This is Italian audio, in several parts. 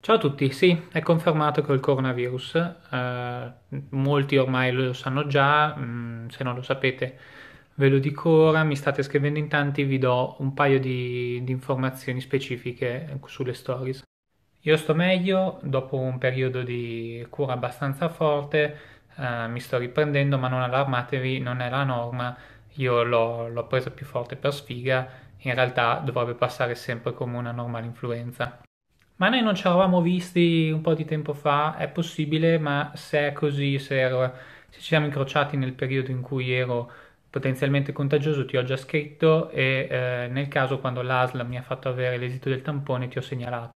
Ciao a tutti, sì, è confermato che ho il coronavirus, eh, molti ormai lo sanno già, mm, se non lo sapete ve lo dico ora, mi state scrivendo in tanti, vi do un paio di, di informazioni specifiche sulle stories. Io sto meglio, dopo un periodo di cura abbastanza forte, eh, mi sto riprendendo, ma non allarmatevi, non è la norma, io l'ho, l'ho preso più forte per sfiga, in realtà dovrebbe passare sempre come una normale influenza. Ma noi non ci eravamo visti un po' di tempo fa, è possibile, ma se è così, se, ero, se ci siamo incrociati nel periodo in cui ero potenzialmente contagioso, ti ho già scritto e eh, nel caso quando l'ASL mi ha fatto avere l'esito del tampone ti ho segnalato.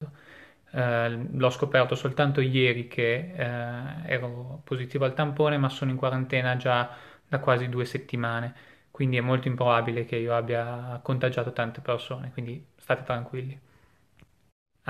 Eh, l'ho scoperto soltanto ieri che eh, ero positivo al tampone, ma sono in quarantena già da quasi due settimane, quindi è molto improbabile che io abbia contagiato tante persone, quindi state tranquilli.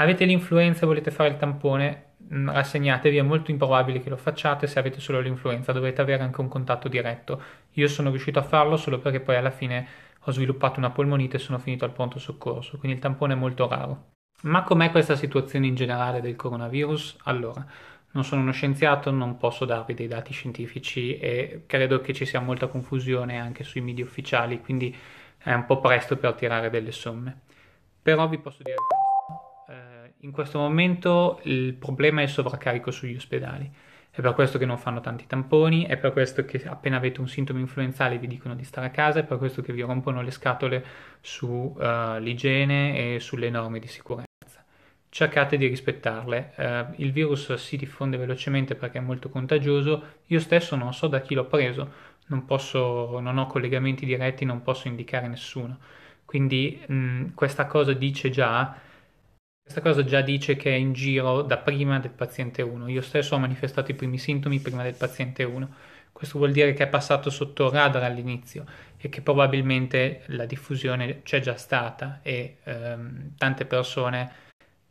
Avete l'influenza e volete fare il tampone? Mm, rassegnatevi, è molto improbabile che lo facciate se avete solo l'influenza, dovete avere anche un contatto diretto. Io sono riuscito a farlo solo perché poi alla fine ho sviluppato una polmonite e sono finito al pronto soccorso, quindi il tampone è molto raro. Ma com'è questa situazione in generale del coronavirus? Allora, non sono uno scienziato, non posso darvi dei dati scientifici e credo che ci sia molta confusione anche sui media ufficiali, quindi è un po' presto per tirare delle somme. Però vi posso dire in questo momento il problema è il sovraccarico sugli ospedali. È per questo che non fanno tanti tamponi, è per questo che appena avete un sintomo influenzale vi dicono di stare a casa, è per questo che vi rompono le scatole sull'igiene eh, uh, e sulle norme di sicurezza. Cercate di rispettarle. Uh, il virus si diffonde velocemente perché è molto contagioso. Io stesso non so da chi l'ho preso, non, posso, non ho collegamenti diretti, non posso indicare nessuno. Quindi mh, mm, questa cosa dice già questa cosa già dice che è in giro da prima del paziente 1. Io stesso ho manifestato i primi sintomi prima del paziente 1. Questo vuol dire che è passato sotto radar all'inizio e che probabilmente la diffusione c'è già stata e ehm, tante persone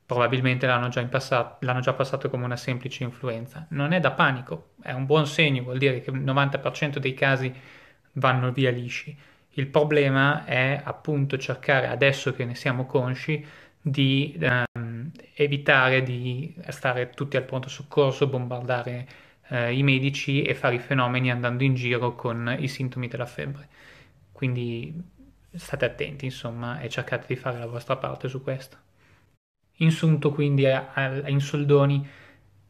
probabilmente l'hanno già, passato, l'hanno già, passato come una semplice influenza. Non è da panico, è un buon segno, vuol dire che il 90% dei casi vanno via lisci. Il problema è appunto cercare, adesso che ne siamo consci, di eh, evitare di stare tutti al pronto soccorso, bombardare eh, i medici e fare i fenomeni andando in giro con i sintomi della febbre. Quindi state attenti, insomma, e cercate di fare la vostra parte su questo. Insunto quindi in soldoni,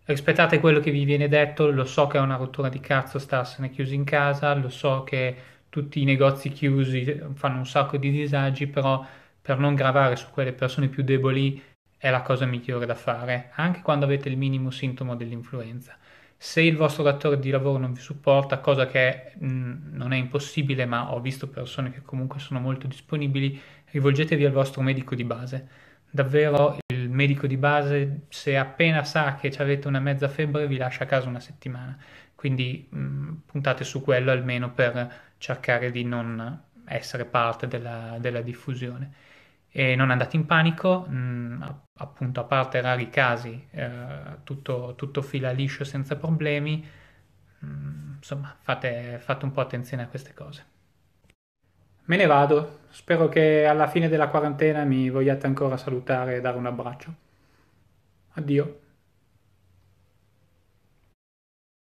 rispettate quello che vi viene detto, lo so che è una rottura di cazzo starsene chiusi in casa, lo so che tutti i negozi chiusi fanno un sacco di disagi, però per non gravare su quelle persone più deboli è la cosa migliore da fare, anche quando avete il minimo sintomo dell'influenza. Se il vostro datore di lavoro non vi supporta, cosa che mh, mm, non è impossibile, ma ho visto persone che comunque sono molto disponibili, rivolgetevi al vostro medico di base. Davvero il medico di base, se appena sa che avete una mezza febbre, vi lascia a casa una settimana. Quindi mh, mm, puntate su quello almeno per cercare di non essere parte della, della diffusione. E non andate in panico, mh, mm, appunto a parte rari casi, eh, tutto, tutto, fila liscio senza problemi, mm, insomma fate, fate un po' attenzione a queste cose. Me ne vado, spero che alla fine della quarantena mi vogliate ancora salutare e dare un abbraccio. Addio.